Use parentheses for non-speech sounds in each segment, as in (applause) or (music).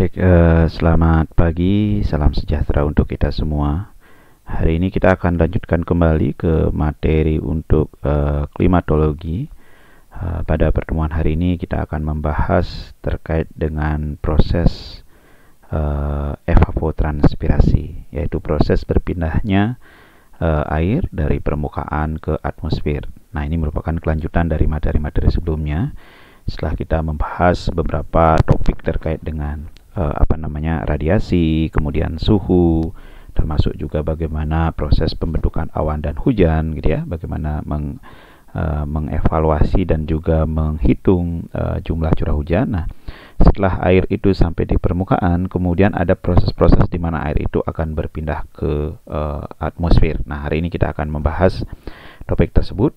Baik, eh, selamat pagi, salam sejahtera untuk kita semua. Hari ini kita akan lanjutkan kembali ke materi untuk eh, klimatologi. Eh, pada pertemuan hari ini kita akan membahas terkait dengan proses eh, evapotranspirasi, yaitu proses berpindahnya eh, air dari permukaan ke atmosfer. Nah, ini merupakan kelanjutan dari materi-materi sebelumnya setelah kita membahas beberapa topik terkait dengan uh, apa namanya radiasi, kemudian suhu, termasuk juga bagaimana proses pembentukan awan dan hujan gitu ya, bagaimana meng Uh, mengevaluasi dan juga menghitung uh, jumlah curah hujan. Nah, setelah air itu sampai di permukaan, kemudian ada proses-proses di mana air itu akan berpindah ke uh, atmosfer. Nah, hari ini kita akan membahas topik tersebut,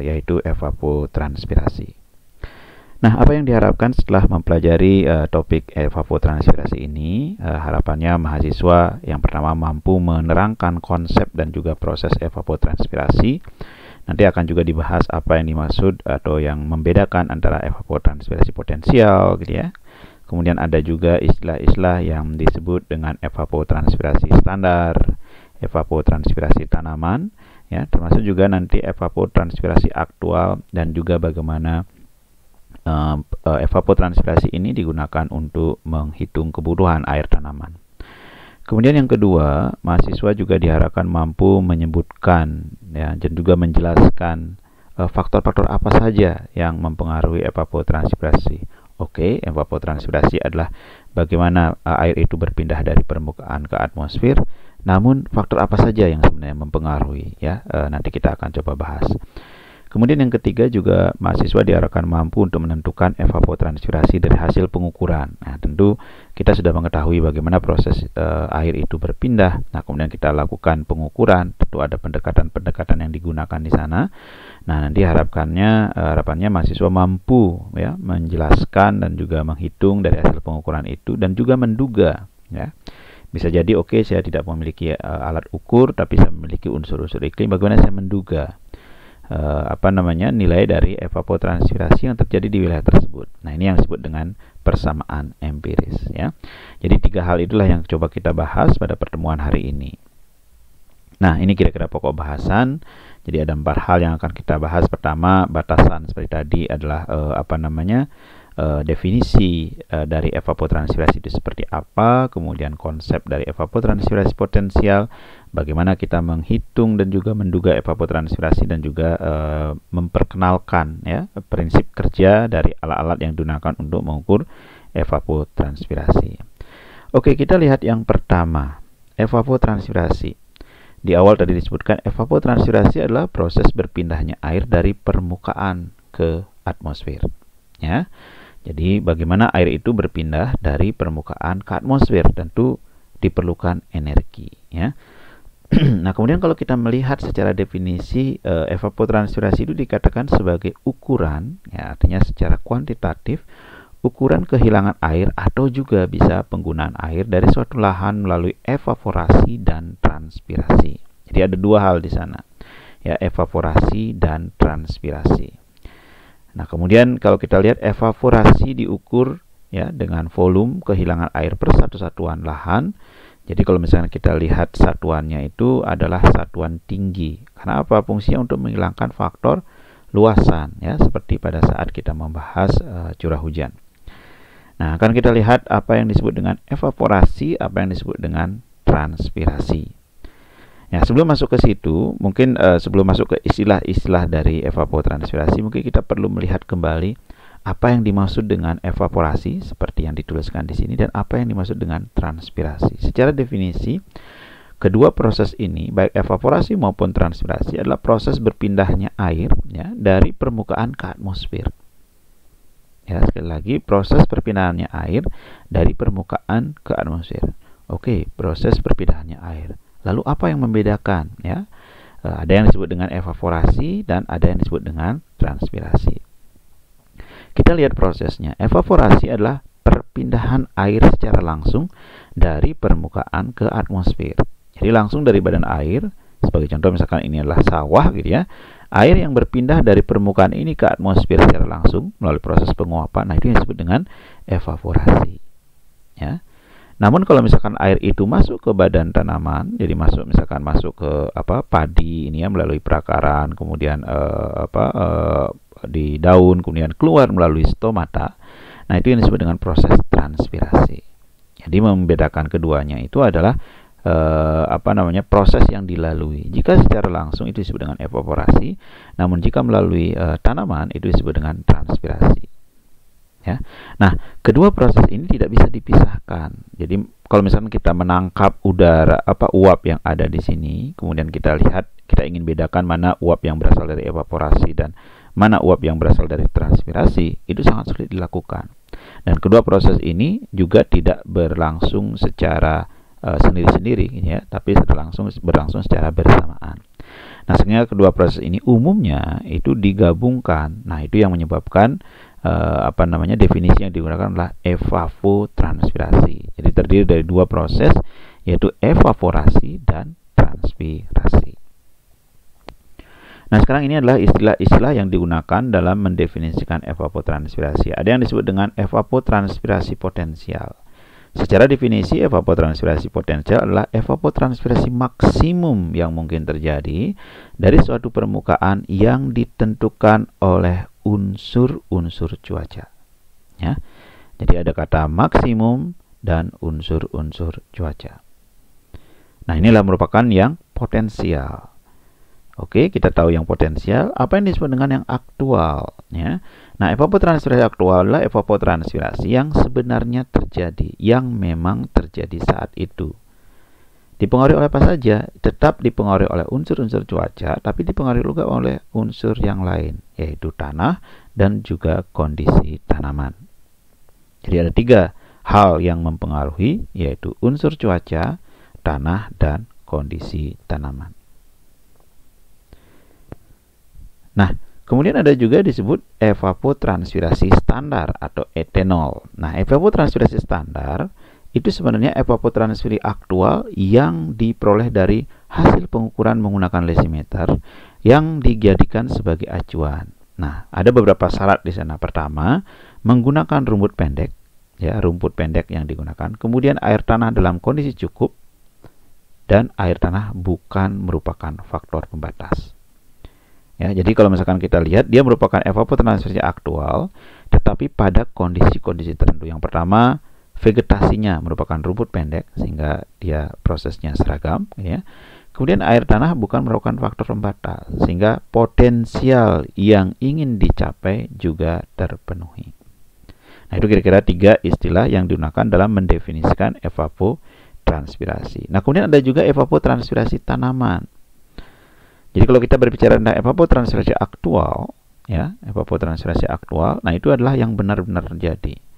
yaitu evapotranspirasi. Nah, apa yang diharapkan setelah mempelajari uh, topik evapotranspirasi ini? Uh, harapannya mahasiswa yang pertama mampu menerangkan konsep dan juga proses evapotranspirasi. Nanti akan juga dibahas apa yang dimaksud atau yang membedakan antara evapotranspirasi potensial gitu ya. Kemudian ada juga istilah-istilah yang disebut dengan evapotranspirasi standar, evapotranspirasi tanaman, ya, termasuk juga nanti evapotranspirasi aktual dan juga bagaimana eh, evapotranspirasi ini digunakan untuk menghitung kebutuhan air tanaman. Kemudian yang kedua, mahasiswa juga diharapkan mampu menyebutkan ya dan juga menjelaskan eh, faktor-faktor eh, apa saja yang mempengaruhi evapotranspirasi. Oke, okay, evapotranspirasi adalah bagaimana eh, air itu berpindah dari permukaan ke atmosfer. Namun faktor apa saja yang sebenarnya mempengaruhi ya? Eh, nanti kita akan coba bahas. Kemudian yang ketiga juga mahasiswa diarahkan mampu untuk menentukan evapotranspirasi dari hasil pengukuran. Nah, tentu kita sudah mengetahui bagaimana proses e, air itu berpindah. Nah, kemudian kita lakukan pengukuran. Tentu ada pendekatan-pendekatan yang digunakan di sana. Nah, nanti harapannya eh, harapannya mahasiswa mampu ya menjelaskan dan juga menghitung dari hasil pengukuran itu dan juga menduga ya bisa jadi oke okay, saya tidak memiliki e, alat ukur tapi saya memiliki unsur-unsur iklim bagaimana saya menduga uh, apa namanya nilai dari evapotranspirasi yang terjadi di wilayah tersebut. Nah ini yang disebut dengan persamaan empiris ya. Jadi tiga hal itulah yang coba kita bahas pada pertemuan hari ini. Nah ini kira-kira pokok bahasan. Jadi ada empat hal yang akan kita bahas. Pertama batasan seperti tadi adalah uh, apa namanya uh, definisi uh, dari evapotranspirasi itu seperti apa, kemudian konsep dari evapotranspirasi potensial, bagaimana kita menghitung dan juga menduga evapotranspirasi dan juga uh, memperkenalkan ya prinsip kerja dari alat-alat yang digunakan untuk mengukur evapotranspirasi. Oke, kita lihat yang pertama, evapotranspirasi. Di awal tadi disebutkan evapotranspirasi adalah proses berpindahnya air dari permukaan ke atmosfer. Ya. Jadi bagaimana air itu berpindah dari permukaan ke atmosfer tentu diperlukan energi ya. (clears throat) nah, kemudian kalau kita melihat secara definisi eh, evapotranspirasi itu dikatakan sebagai ukuran ya artinya secara kuantitatif ukuran kehilangan air atau juga bisa penggunaan air dari suatu lahan melalui evaporasi dan transpirasi. Jadi ada dua hal di sana. Ya, evaporasi dan transpirasi. Nah, kemudian kalau kita lihat evaporasi diukur ya dengan volume kehilangan air per satu satuan lahan. Jadi kalau misalnya kita lihat satuannya itu adalah satuan tinggi. Karena apa? Fungsinya untuk menghilangkan faktor luasan ya seperti pada saat kita membahas e, curah hujan. Nah, akan kita lihat apa yang disebut dengan evaporasi, apa yang disebut dengan transpirasi. Nah sebelum masuk ke situ, mungkin uh, sebelum masuk ke istilah-istilah dari evapotranspirasi, mungkin kita perlu melihat kembali apa yang dimaksud dengan evaporasi seperti yang dituliskan di sini dan apa yang dimaksud dengan transpirasi. Secara definisi, Kedua proses ini, baik evaporasi maupun transpirasi, adalah proses berpindahnya air ya, dari permukaan ke atmosfer. Ya, sekali lagi, proses perpindahannya air dari permukaan ke atmosfer. Oke, proses perpindahannya air. Lalu apa yang membedakan ya? Eh, ada yang disebut dengan evaporasi dan ada yang disebut dengan transpirasi. Kita lihat prosesnya. Evaporasi adalah perpindahan air secara langsung dari permukaan ke atmosfer. Jadi langsung dari badan air, sebagai contoh misalkan ini adalah sawah gitu ya. Air yang berpindah dari permukaan ini ke atmosfer secara langsung melalui proses penguapan, nah itu yang disebut dengan evaporasi. Ya. Namun kalau misalkan air itu masuk ke badan tanaman, jadi masuk misalkan masuk ke apa padi ini ya melalui perakaran, kemudian eh, apa eh, di daun, kemudian keluar melalui stomata. Nah itu yang disebut dengan proses transpirasi. Jadi membedakan keduanya itu adalah Uh, apa namanya proses yang dilalui. Jika secara langsung itu disebut dengan evaporasi, namun jika melalui uh, tanaman itu disebut dengan transpirasi ya. Nah, kedua proses ini tidak bisa dipisahkan. Jadi kalau misalnya kita menangkap udara apa uap yang ada di sini, kemudian kita lihat kita ingin bedakan mana uap yang berasal dari evaporasi dan mana uap yang berasal dari transpirasi, itu sangat sulit dilakukan. Dan kedua proses ini juga tidak berlangsung secara eh, sendiri-sendiri uh, ya, tapi berlangsung berlangsung secara bersamaan. Nah, sehingga kedua proses ini umumnya itu digabungkan. Nah, itu yang menyebabkan uh, apa namanya definisi yang digunakan adalah evapotranspirasi. Jadi terdiri dari dua proses yaitu evaporasi dan transpirasi. Nah, sekarang ini adalah istilah-istilah yang digunakan dalam mendefinisikan evapotranspirasi. Ada yang disebut dengan evapotranspirasi potensial. Secara definisi, evapotranspirasi potensial adalah evapotranspirasi maksimum yang mungkin terjadi dari suatu permukaan yang ditentukan oleh unsur-unsur cuaca. Ya. Jadi ada kata maksimum dan unsur-unsur cuaca. Nah, inilah merupakan yang potensial. Oke, kita tahu yang potensial, apa yang disebut dengan yang aktual, ya. Nah, evapotranspirasi aktual adalah evapotranspirasi yang sebenarnya terjadi, yang memang terjadi saat itu. Dipengaruhi oleh apa saja? Tetap dipengaruhi oleh unsur-unsur cuaca, tapi dipengaruhi juga oleh unsur yang lain, yaitu tanah dan juga kondisi tanaman. Jadi ada tiga hal yang mempengaruhi, yaitu unsur cuaca, tanah, dan kondisi tanaman. Nah, Kemudian ada juga disebut evapotranspirasi standar atau etanol. Nah, evapotranspirasi standar itu sebenarnya evapotranspiri aktual yang diperoleh dari hasil pengukuran menggunakan lesimeter yang dijadikan sebagai acuan. Nah, ada beberapa syarat di sana. Pertama, menggunakan rumput pendek, ya, rumput pendek yang digunakan. Kemudian air tanah dalam kondisi cukup dan air tanah bukan merupakan faktor pembatas. Ya, jadi kalau misalkan kita lihat dia merupakan evapotranspirasi aktual tetapi pada kondisi-kondisi tertentu. Yang pertama, vegetasinya merupakan rumput pendek sehingga dia prosesnya seragam ya. Kemudian air tanah bukan merupakan faktor pembatas sehingga potensial yang ingin dicapai juga terpenuhi. Nah, itu kira-kira tiga istilah yang digunakan dalam mendefinisikan evapotranspirasi. Nah, kemudian ada juga evapotranspirasi tanaman. Jadi kalau kita berbicara tentang evapotranspirasi aktual, ya, evapotranspirasi aktual, nah itu adalah yang benar-benar terjadi. -benar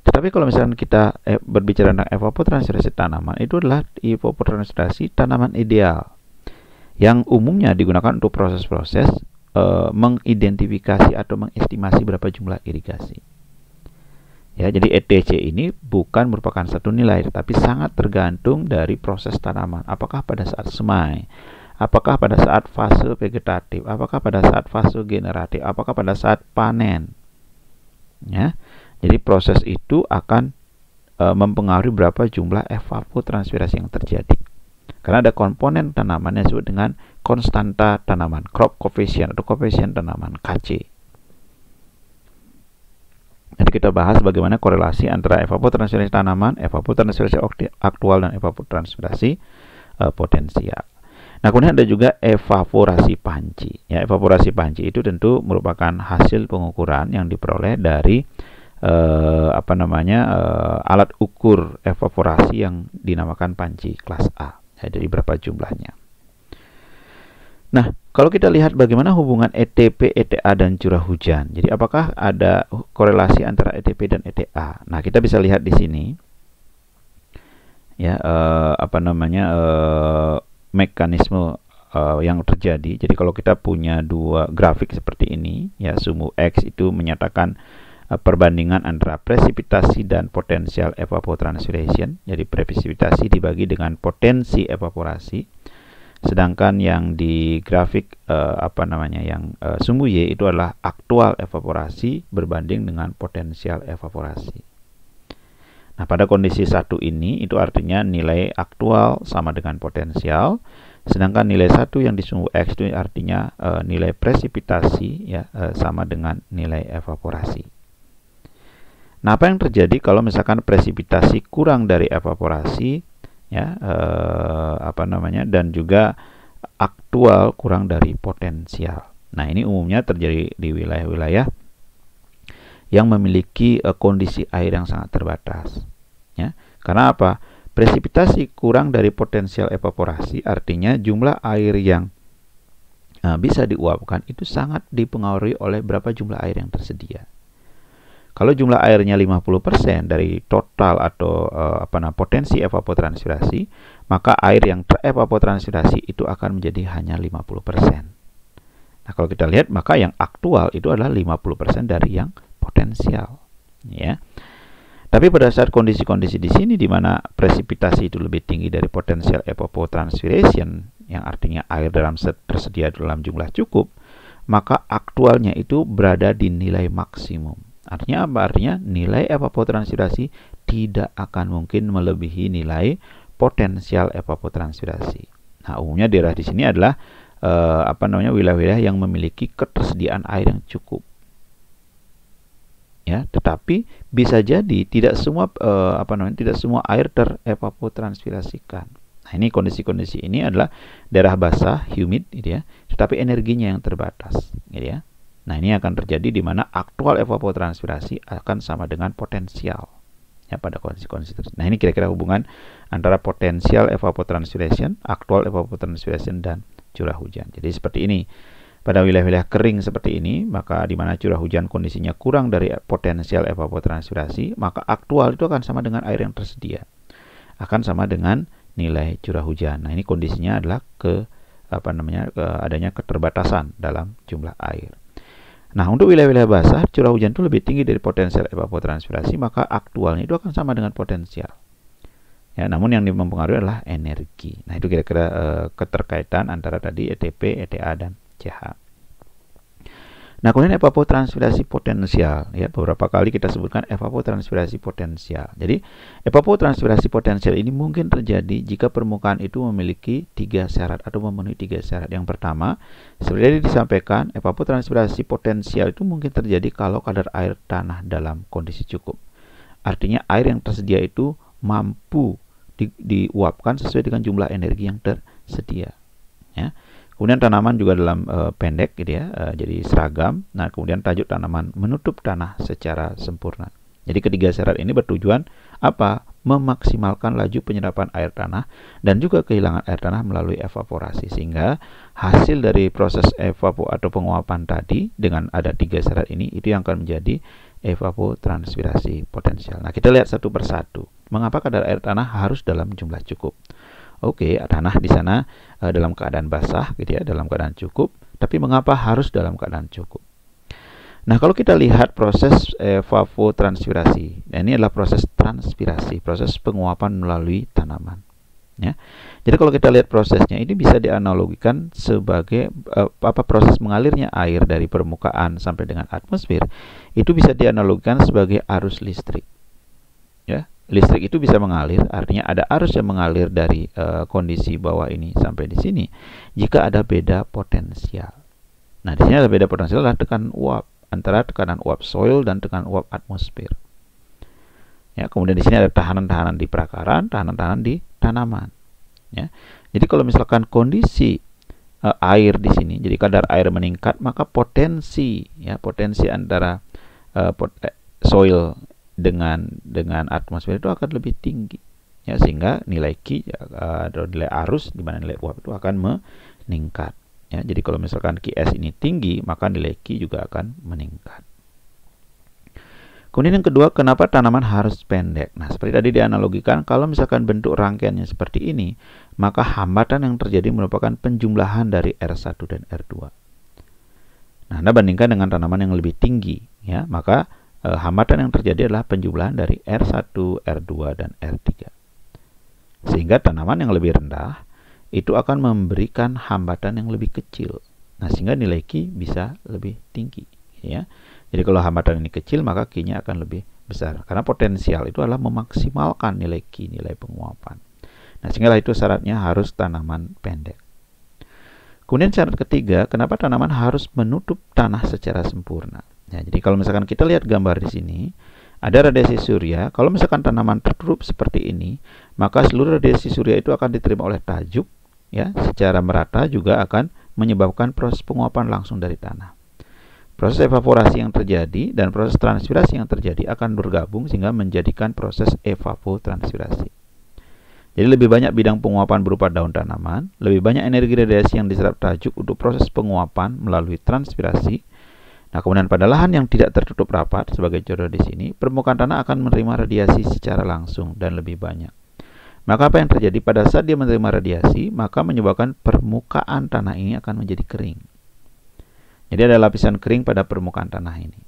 tetapi kalau misalnya kita eh, berbicara tentang evapotranspirasi tanaman, itu adalah evapotranspirasi tanaman ideal yang umumnya digunakan untuk proses-proses e, mengidentifikasi atau mengestimasi berapa jumlah irigasi. Ya, jadi ETC ini bukan merupakan satu nilai, tetapi sangat tergantung dari proses tanaman. Apakah pada saat semai, apakah pada saat fase vegetatif, apakah pada saat fase generatif, apakah pada saat panen. Ya, jadi proses itu akan e, mempengaruhi berapa jumlah evapotranspirasi yang terjadi. Karena ada komponen tanaman yang disebut dengan konstanta tanaman, crop coefficient atau koefisien tanaman KC. Nanti kita bahas bagaimana korelasi antara evapotranspirasi tanaman, evapotranspirasi aktual dan evapotranspirasi e, potensial. Nah, kemudian ada juga evaporasi panci. Ya, evaporasi panci itu tentu merupakan hasil pengukuran yang diperoleh dari eh, apa namanya eh, alat ukur evaporasi yang dinamakan panci kelas A. Ya, jadi berapa jumlahnya? Nah, kalau kita lihat bagaimana hubungan ETP, ETA, dan curah hujan. Jadi, apakah ada korelasi antara ETP dan ETA? Nah, kita bisa lihat di sini, ya, eh, apa namanya eh, mekanisme eh, yang terjadi. Jadi, kalau kita punya dua grafik seperti ini, ya, sumbu X itu menyatakan Eh, perbandingan antara presipitasi dan potensial evapotranspiration. Jadi presipitasi dibagi dengan potensi evaporasi. Sedangkan yang di grafik eh, apa namanya yang eh, sumbu Y itu adalah aktual evaporasi berbanding dengan potensial evaporasi. Nah, pada kondisi satu ini itu artinya nilai aktual sama dengan potensial. Sedangkan nilai satu yang di sumbu X itu artinya e, nilai presipitasi ya e, sama dengan nilai evaporasi. Nah, apa yang terjadi kalau misalkan presipitasi kurang dari evaporasi ya eh, apa namanya dan juga aktual kurang dari potensial. Nah, ini umumnya terjadi di wilayah-wilayah yang memiliki eh, kondisi air yang sangat terbatas. Ya. Karena apa? Presipitasi kurang dari potensial evaporasi artinya jumlah air yang eh, bisa diuapkan itu sangat dipengaruhi oleh berapa jumlah air yang tersedia. Kalau jumlah airnya 50% dari total atau uh, apa namanya potensi evapotranspirasi, maka air yang terevapotranspirasi itu akan menjadi hanya 50%. Nah, kalau kita lihat maka yang aktual itu adalah 50% dari yang potensial, ya. Tapi pada saat kondisi-kondisi di sini di mana presipitasi itu lebih tinggi dari potensial evapotranspiration yang artinya air dalam tersedia dalam jumlah cukup, maka aktualnya itu berada di nilai maksimum. Artinya apa? Artinya nilai evapotranspirasi tidak akan mungkin melebihi nilai potensial evapotranspirasi. Nah, umumnya daerah di sini adalah eh, apa namanya wilayah-wilayah yang memiliki ketersediaan air yang cukup. Ya, tetapi bisa jadi tidak semua eh, apa namanya tidak semua air terevapotranspirasikan. Nah, ini kondisi-kondisi ini adalah daerah basah, humid gitu ya, tetapi energinya yang terbatas gitu ya. Nah, ini akan terjadi di mana aktual evapotranspirasi akan sama dengan potensial ya pada kondisi tersebut. Nah, ini kira-kira hubungan antara potensial evapotranspiration, aktual evapotranspiration dan curah hujan. Jadi seperti ini. Pada wilayah-wilayah kering seperti ini, maka di mana curah hujan kondisinya kurang dari potensial evapotranspirasi, maka aktual itu akan sama dengan air yang tersedia. Akan sama dengan nilai curah hujan. Nah, ini kondisinya adalah ke apa namanya adanya keterbatasan dalam jumlah air. Nah, untuk wilayah-wilayah basah, curah hujan itu lebih tinggi dari potensial evapotranspirasi, maka aktualnya itu akan sama dengan potensial. Ya, namun yang mempengaruhi adalah energi. Nah, itu kira-kira uh, keterkaitan antara tadi ETP, ETA, dan CH. Nah, kemudian evapotranspirasi potensial ya beberapa kali kita sebutkan evapotranspirasi potensial. Jadi, evapotranspirasi potensial ini mungkin terjadi jika permukaan itu memiliki tiga syarat atau memenuhi tiga syarat. Yang pertama, seperti yang disampaikan, evapotranspirasi potensial itu mungkin terjadi kalau kadar air tanah dalam kondisi cukup. Artinya air yang tersedia itu mampu di, diuapkan sesuai dengan jumlah energi yang tersedia. Kemudian tanaman juga dalam e, pendek gitu ya, e, jadi seragam. Nah, kemudian tajuk tanaman menutup tanah secara sempurna. Jadi ketiga syarat ini bertujuan apa? Memaksimalkan laju penyerapan air tanah dan juga kehilangan air tanah melalui evaporasi sehingga hasil dari proses evapo atau penguapan tadi dengan ada tiga syarat ini itu yang akan menjadi evapotranspirasi potensial. Nah, kita lihat satu persatu. Mengapa kadar air tanah harus dalam jumlah cukup? Oke, okay, tanah di sana uh, dalam keadaan basah gitu ya, dalam keadaan cukup, tapi mengapa harus dalam keadaan cukup? Nah, kalau kita lihat proses evapotranspirasi, eh, nah ini adalah proses transpirasi, proses penguapan melalui tanaman. Ya. Jadi kalau kita lihat prosesnya ini bisa dianalogikan sebagai eh, apa proses mengalirnya air dari permukaan sampai dengan atmosfer itu bisa dianalogikan sebagai arus listrik listrik itu bisa mengalir, artinya ada arus yang mengalir dari e, kondisi bawah ini sampai di sini. Jika ada beda potensial. Nah, di sini ada beda potensial adalah tekanan uap antara tekanan uap soil dan tekanan uap atmosfer. Ya, kemudian di sini ada tahanan-tahanan di perakaran, tahanan-tahanan di tanaman. Ya. Jadi kalau misalkan kondisi e, air di sini, jadi kadar air meningkat, maka potensi ya, potensi antara e, pot, soil dengan dengan atmosfer itu akan lebih tinggi ya sehingga nilai Q ya, eh, atau nilai arus di mana nilai uap itu akan meningkat ya jadi kalau misalkan QS ini tinggi maka nilai Q juga akan meningkat Kemudian yang kedua, kenapa tanaman harus pendek? Nah, seperti tadi dianalogikan, kalau misalkan bentuk rangkaiannya seperti ini, maka hambatan yang terjadi merupakan penjumlahan dari R1 dan R2. Nah, Anda bandingkan dengan tanaman yang lebih tinggi, ya, maka Eh, hambatan yang terjadi adalah penjumlahan dari R1, R2, dan R3. Sehingga tanaman yang lebih rendah itu akan memberikan hambatan yang lebih kecil. Nah, sehingga nilai Q bisa lebih tinggi. Gitu ya. Jadi kalau hambatan ini kecil, maka Q-nya akan lebih besar. Karena potensial itu adalah memaksimalkan nilai Q, nilai penguapan. Nah, sehingga itu syaratnya harus tanaman pendek. Kemudian syarat ketiga, kenapa tanaman harus menutup tanah secara sempurna? Ya, jadi kalau misalkan kita lihat gambar di sini, ada radiasi surya. Kalau misalkan tanaman tertutup seperti ini, maka seluruh radiasi surya itu akan diterima oleh tajuk ya, secara merata juga akan menyebabkan proses penguapan langsung dari tanah. Proses evaporasi yang terjadi dan proses transpirasi yang terjadi akan bergabung sehingga menjadikan proses evapotranspirasi. Jadi lebih banyak bidang penguapan berupa daun tanaman, lebih banyak energi radiasi yang diserap tajuk untuk proses penguapan melalui transpirasi Nah, kemudian pada lahan yang tidak tertutup rapat, sebagai contoh di sini, permukaan tanah akan menerima radiasi secara langsung dan lebih banyak. Maka apa yang terjadi pada saat dia menerima radiasi, maka menyebabkan permukaan tanah ini akan menjadi kering. Jadi ada lapisan kering pada permukaan tanah ini.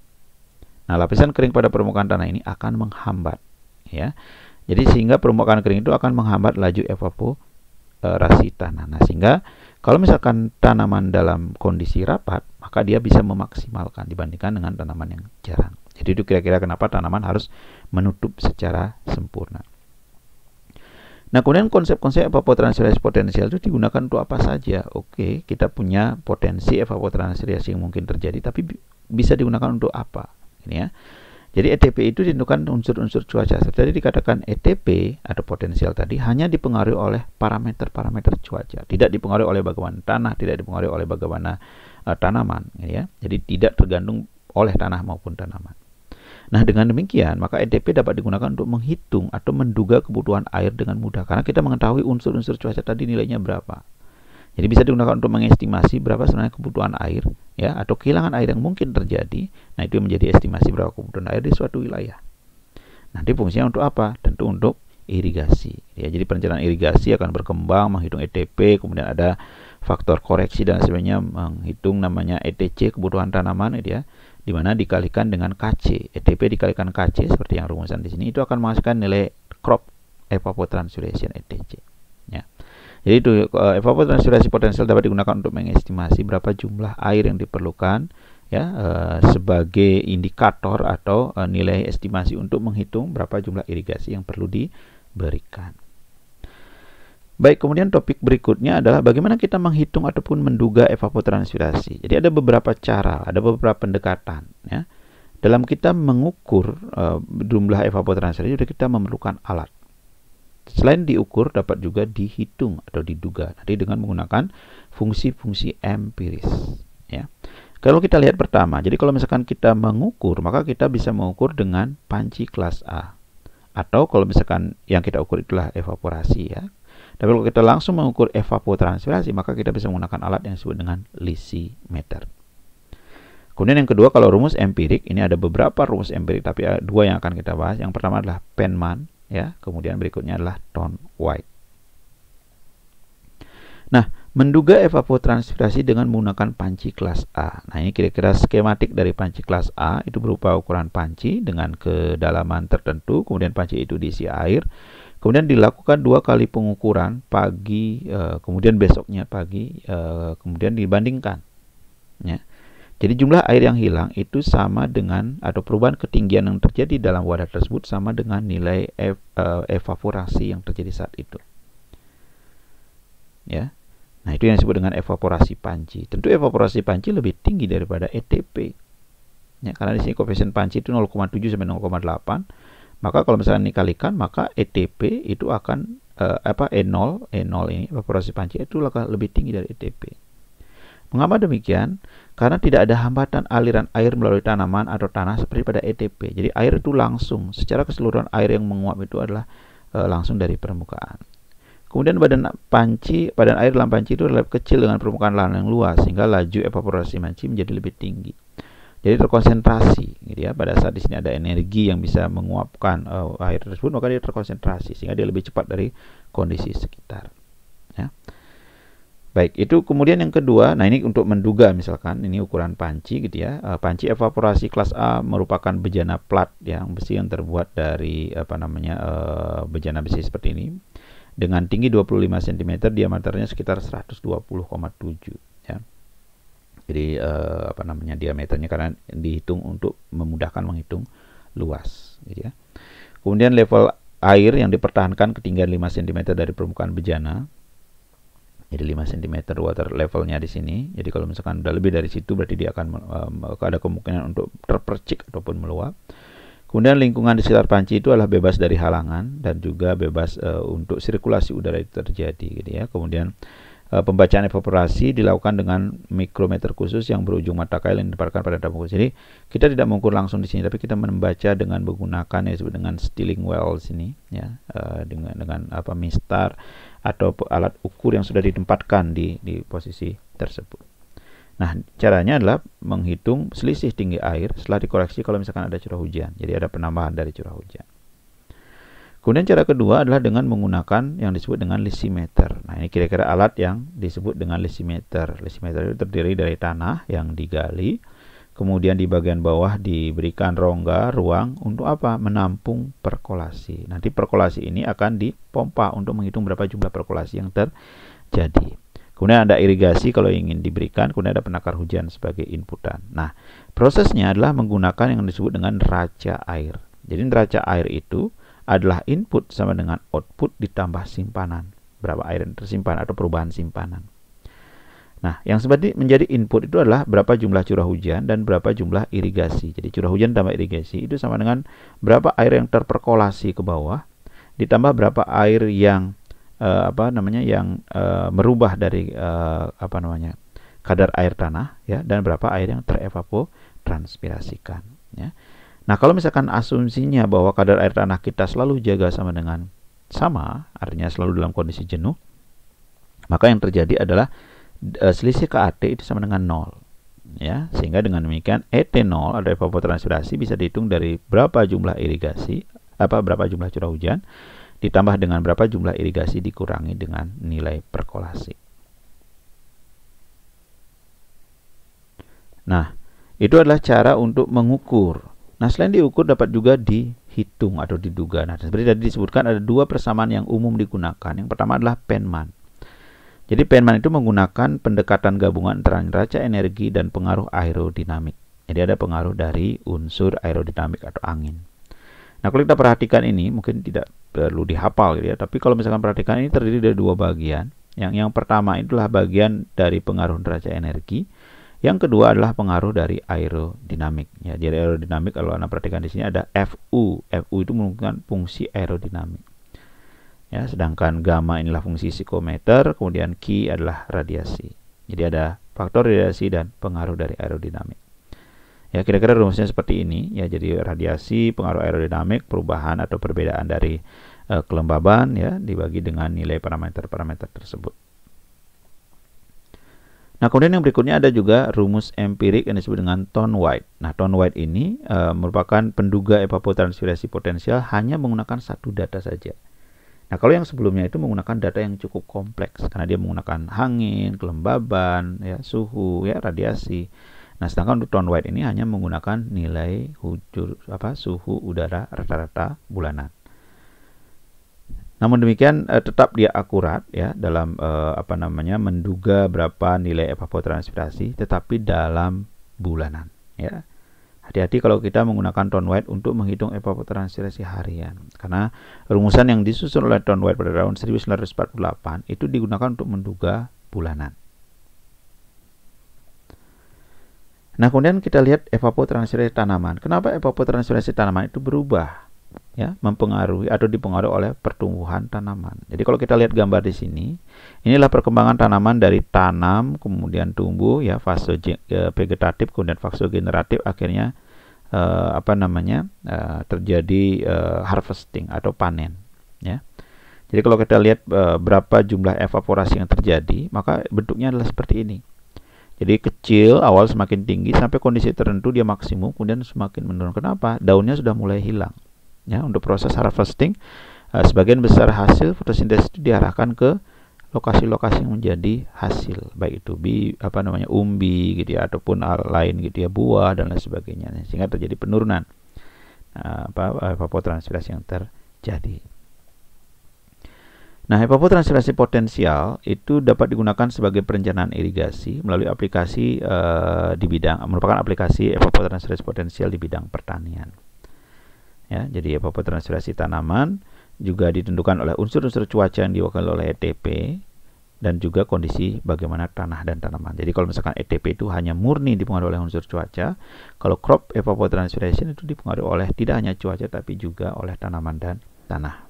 Nah, lapisan kering pada permukaan tanah ini akan menghambat, ya. Jadi sehingga permukaan kering itu akan menghambat laju evaporasi tanah. Nah, sehingga kalau misalkan tanaman dalam kondisi rapat, maka dia bisa memaksimalkan dibandingkan dengan tanaman yang jarang. Jadi itu kira-kira kenapa tanaman harus menutup secara sempurna. Nah, kemudian konsep-konsep evapotranspirasi potensial itu digunakan untuk apa saja? Oke, kita punya potensi evapotranspirasi yang mungkin terjadi, tapi bisa digunakan untuk apa? Ini ya. Jadi ETP itu ditentukan unsur-unsur cuaca. Jadi dikatakan ETP atau potensial tadi hanya dipengaruhi oleh parameter-parameter cuaca, tidak dipengaruhi oleh bagaimana tanah, tidak dipengaruhi oleh bagaimana uh, tanaman ya. Jadi tidak tergantung oleh tanah maupun tanaman. Nah, dengan demikian maka EDP dapat digunakan untuk menghitung atau menduga kebutuhan air dengan mudah karena kita mengetahui unsur-unsur cuaca tadi nilainya berapa. Jadi bisa digunakan untuk mengestimasi berapa sebenarnya kebutuhan air ya atau kehilangan air yang mungkin terjadi. Nah, itu menjadi estimasi berapa kebutuhan air di suatu wilayah. Nanti fungsinya untuk apa? Tentu untuk irigasi. Ya, jadi perencanaan irigasi akan berkembang menghitung ETP, kemudian ada faktor koreksi dan sebagainya menghitung namanya ETC kebutuhan tanaman itu ya dimana dikalikan dengan KC ETP dikalikan KC seperti yang rumusan di sini itu akan menghasilkan nilai crop evapotranspiration ETC ya jadi itu eh, evapotranspirasi potensial dapat digunakan untuk mengestimasi berapa jumlah air yang diperlukan ya eh, sebagai indikator atau eh, nilai estimasi untuk menghitung berapa jumlah irigasi yang perlu diberikan Baik, kemudian topik berikutnya adalah bagaimana kita menghitung ataupun menduga evapotranspirasi. Jadi ada beberapa cara, ada beberapa pendekatan ya. Dalam kita mengukur uh, jumlah evapotranspirasi jadi kita memerlukan alat. Selain diukur dapat juga dihitung atau diduga. Nanti dengan menggunakan fungsi-fungsi empiris ya. Kalau kita lihat pertama, jadi kalau misalkan kita mengukur, maka kita bisa mengukur dengan panci kelas A. Atau kalau misalkan yang kita ukur itulah evaporasi ya, tapi kalau kita langsung mengukur evapotranspirasi, maka kita bisa menggunakan alat yang disebut dengan lisi meter. Kemudian yang kedua, kalau rumus empirik, ini ada beberapa rumus empirik, tapi ada dua yang akan kita bahas. Yang pertama adalah Penman, ya. Kemudian berikutnya adalah Ton White. Nah, menduga evapotranspirasi dengan menggunakan panci kelas A. Nah, ini kira-kira skematik dari panci kelas A itu berupa ukuran panci dengan kedalaman tertentu, kemudian panci itu diisi air. Kemudian dilakukan dua kali pengukuran pagi, eh, kemudian besoknya pagi, eh, kemudian dibandingkan. Ya. Jadi jumlah air yang hilang itu sama dengan atau perubahan ketinggian yang terjadi dalam wadah tersebut sama dengan nilai ev, eh, evaporasi yang terjadi saat itu. Ya. Nah, itu yang disebut dengan evaporasi panci. Tentu evaporasi panci lebih tinggi daripada ETP. Ya, karena di sini koefisien panci itu 0,7 sampai 0,8 maka kalau misalnya dikalikan maka ETP itu akan eh, apa E0, E0 ini evaporasi panci itu akan lebih tinggi dari ETP. Mengapa demikian? Karena tidak ada hambatan aliran air melalui tanaman atau tanah seperti pada ETP. Jadi air itu langsung, secara keseluruhan air yang menguap itu adalah e, langsung dari permukaan. Kemudian badan panci, badan air dalam panci itu relatif kecil dengan permukaan lahan yang luas sehingga laju evaporasi panci menjadi lebih tinggi jadi terkonsentrasi gitu ya pada saat di sini ada energi yang bisa menguapkan uh, air tersebut maka dia terkonsentrasi sehingga dia lebih cepat dari kondisi sekitar ya baik itu kemudian yang kedua nah ini untuk menduga misalkan ini ukuran panci gitu ya uh, panci evaporasi kelas A merupakan bejana plat ya, yang besi yang terbuat dari apa namanya uh, bejana besi seperti ini dengan tinggi 25 cm diameternya sekitar 120,7 jadi eh, apa namanya diameternya karena dihitung untuk memudahkan menghitung luas gitu ya. Kemudian level air yang dipertahankan ketinggian 5 cm dari permukaan bejana. Jadi 5 cm water levelnya di sini. Jadi kalau misalkan udah lebih dari situ berarti dia akan um, ada kemungkinan untuk terpercik ataupun meluap. Kemudian lingkungan di sekitar panci itu adalah bebas dari halangan dan juga bebas uh, untuk sirkulasi udara itu terjadi gitu ya. Kemudian Eh, pembacaan evaporasi dilakukan dengan mikrometer khusus yang berujung mata kail yang ditempatkan pada tabung khusus. Jadi kita tidak mengukur langsung di sini, tapi kita membaca dengan menggunakan ya disebut dengan stealing well sini, ya eh, dengan dengan apa mistar atau alat ukur yang sudah ditempatkan di di posisi tersebut. Nah caranya adalah menghitung selisih tinggi air setelah dikoreksi kalau misalkan ada curah hujan. Jadi ada penambahan dari curah hujan. Kemudian cara kedua adalah dengan menggunakan yang disebut dengan lisimeter. Nah, ini kira-kira alat yang disebut dengan lisimeter. Lisimeter itu terdiri dari tanah yang digali, kemudian di bagian bawah diberikan rongga, ruang untuk apa? Menampung perkolasi. Nanti perkolasi ini akan dipompa untuk menghitung berapa jumlah perkolasi yang terjadi. Kemudian ada irigasi kalau ingin diberikan, kemudian ada penakar hujan sebagai inputan. Nah, prosesnya adalah menggunakan yang disebut dengan raca air. Jadi raca air itu adalah input sama dengan output ditambah simpanan. Berapa air yang tersimpan atau perubahan simpanan. Nah, yang seperti menjadi input itu adalah berapa jumlah curah hujan dan berapa jumlah irigasi. Jadi curah hujan tambah irigasi itu sama dengan berapa air yang terperkolasi ke bawah ditambah berapa air yang uh, apa namanya yang uh, merubah dari uh, apa namanya kadar air tanah ya dan berapa air yang terevapo transpirasikan ya. Nah, kalau misalkan asumsinya bahwa kadar air tanah kita selalu jaga sama dengan sama, artinya selalu dalam kondisi jenuh, maka yang terjadi adalah e, selisih KAT itu sama dengan 0. Ya, sehingga dengan demikian et nol atau evapotranspirasi bisa dihitung dari berapa jumlah irigasi, apa berapa jumlah curah hujan ditambah dengan berapa jumlah irigasi dikurangi dengan nilai perkolasi. Nah, itu adalah cara untuk mengukur Nah, selain diukur dapat juga dihitung atau diduga. Nah, seperti tadi disebutkan ada dua persamaan yang umum digunakan. Yang pertama adalah Penman. Jadi Penman itu menggunakan pendekatan gabungan antara neraca energi dan pengaruh aerodinamik. Jadi ada pengaruh dari unsur aerodinamik atau angin. Nah, kalau kita perhatikan ini mungkin tidak perlu dihafal gitu ya, tapi kalau misalkan perhatikan ini terdiri dari dua bagian. Yang yang pertama itulah bagian dari pengaruh neraca energi yang kedua adalah pengaruh dari aerodinamik. Ya, jadi aerodinamik kalau Anda perhatikan di sini ada FU. FU itu merupakan fungsi aerodinamik. Ya, sedangkan gamma inilah fungsi psikometer, kemudian Q adalah radiasi. Jadi ada faktor radiasi dan pengaruh dari aerodinamik. Ya, kira-kira rumusnya seperti ini. Ya, jadi radiasi, pengaruh aerodinamik, perubahan atau perbedaan dari e, kelembaban ya dibagi dengan nilai parameter-parameter tersebut. Nah, kemudian yang berikutnya ada juga rumus empirik yang disebut dengan tone White. Nah, tone White ini e, merupakan penduga evapotranspirasi potensial hanya menggunakan satu data saja. Nah, kalau yang sebelumnya itu menggunakan data yang cukup kompleks karena dia menggunakan angin, kelembaban, ya, suhu, ya, radiasi. Nah, sedangkan untuk tone White ini hanya menggunakan nilai hujur, apa, suhu udara rata-rata bulanan. Namun demikian uh, tetap dia akurat ya dalam uh, apa namanya menduga berapa nilai evapotranspirasi tetapi dalam bulanan ya. Hati-hati kalau kita menggunakan tone White untuk menghitung evapotranspirasi harian karena rumusan yang disusun oleh tone White pada tahun 1948 itu digunakan untuk menduga bulanan. Nah, kemudian kita lihat evapotranspirasi tanaman. Kenapa evapotranspirasi tanaman itu berubah? ya mempengaruhi atau dipengaruhi oleh pertumbuhan tanaman. Jadi kalau kita lihat gambar di sini, inilah perkembangan tanaman dari tanam kemudian tumbuh ya fase e, vegetatif kemudian fase generatif akhirnya eh, apa namanya eh, terjadi eh, harvesting atau panen ya. Jadi kalau kita lihat eh, berapa jumlah evaporasi yang terjadi, maka bentuknya adalah seperti ini. Jadi kecil awal semakin tinggi sampai kondisi tertentu dia maksimum kemudian semakin menurun. Kenapa? Daunnya sudah mulai hilang ya untuk proses harvesting uh, sebagian besar hasil fotosintesis itu diarahkan ke lokasi-lokasi yang menjadi hasil baik itu bi apa namanya umbi gitu ya ataupun lain gitu ya buah dan lain sebagainya sehingga terjadi penurunan uh, apa eh, evapotranspirasi yang terjadi. Nah, evapotranspirasi potensial itu dapat digunakan sebagai perencanaan irigasi melalui aplikasi uh, di bidang merupakan aplikasi evapotranspirasi potensial di bidang pertanian ya jadi evapotranspirasi tanaman juga ditentukan oleh unsur-unsur cuaca yang diwakili oleh ETP dan juga kondisi bagaimana tanah dan tanaman. Jadi kalau misalkan ETP itu hanya murni dipengaruhi oleh unsur cuaca, kalau crop evapotranspiration itu dipengaruhi oleh tidak hanya cuaca tapi juga oleh tanaman dan tanah.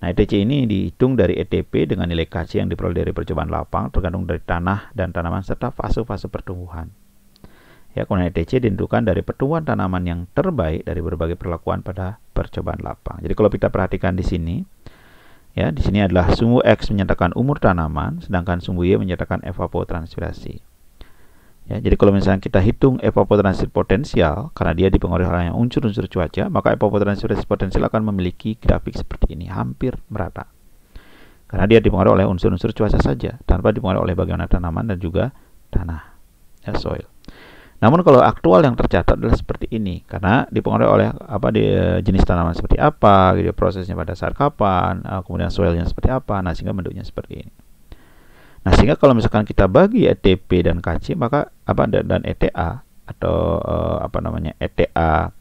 Nah, ETC ini dihitung dari ETP dengan nilai KC yang diperoleh dari percobaan lapang tergantung dari tanah dan tanaman serta fase-fase pertumbuhan. Ya, kemudian ETC ditentukan dari pertumbuhan tanaman yang terbaik dari berbagai perlakuan pada percobaan lapang. Jadi kalau kita perhatikan di sini, ya, di sini adalah sumbu X menyatakan umur tanaman, sedangkan sumbu Y menyatakan evapotranspirasi. Ya, jadi kalau misalnya kita hitung evapotranspirasi potensial karena dia dipengaruhi oleh unsur-unsur cuaca, maka evapotranspirasi potensial akan memiliki grafik seperti ini, hampir merata. Karena dia dipengaruhi oleh unsur-unsur cuaca saja, tanpa dipengaruhi oleh bagaimana tanaman dan juga tanah, ya, soil. Namun kalau aktual yang tercatat adalah seperti ini karena dipengaruhi oleh apa di eh, jenis tanaman seperti apa, gitu, prosesnya pada saat kapan, eh, kemudian soilnya seperti apa, nah sehingga bentuknya seperti ini. Nah sehingga kalau misalkan kita bagi ETP dan KC maka apa dan, ETA atau uh, apa namanya ETA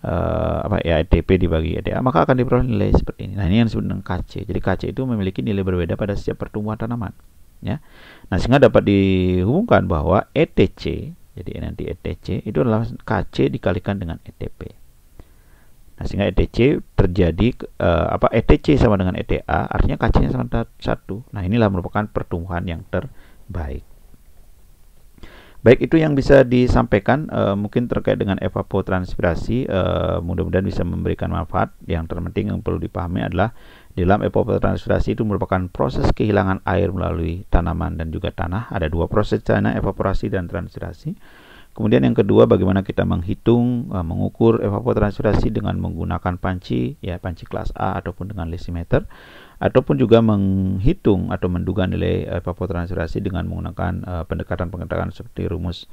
uh, apa ya ETP dibagi ETA maka akan diperoleh nilai seperti ini. Nah ini yang disebut dengan KC. Jadi KC itu memiliki nilai berbeda pada setiap pertumbuhan tanaman. Ya. Nah sehingga dapat dihubungkan bahwa ETC jadi nanti ETC itu adalah KC dikalikan dengan ETP. Nah, sehingga ETC terjadi eh, apa ETC sama dengan ETA, artinya KC-nya sama dengan 1. Nah, inilah merupakan pertumbuhan yang terbaik. Baik, itu yang bisa disampaikan eh, mungkin terkait dengan evapotranspirasi. Eh, mudah-mudahan bisa memberikan manfaat. Yang terpenting yang perlu dipahami adalah dalam evapotranspirasi itu merupakan proses kehilangan air melalui tanaman dan juga tanah. Ada dua proses sana, evaporasi dan transpirasi. Kemudian yang kedua, bagaimana kita menghitung, eh, mengukur evapotranspirasi dengan menggunakan panci, ya panci kelas A ataupun dengan lesimeter, ataupun juga menghitung atau menduga nilai eh, evapotranspirasi dengan menggunakan pendekatan-pendekatan eh, seperti rumus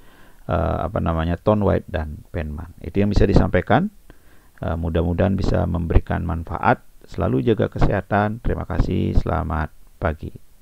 uh, apa namanya Ton White dan Penman. Itu yang bisa disampaikan. Uh, mudah-mudahan bisa memberikan manfaat Selalu jaga kesehatan. Terima kasih. Selamat pagi.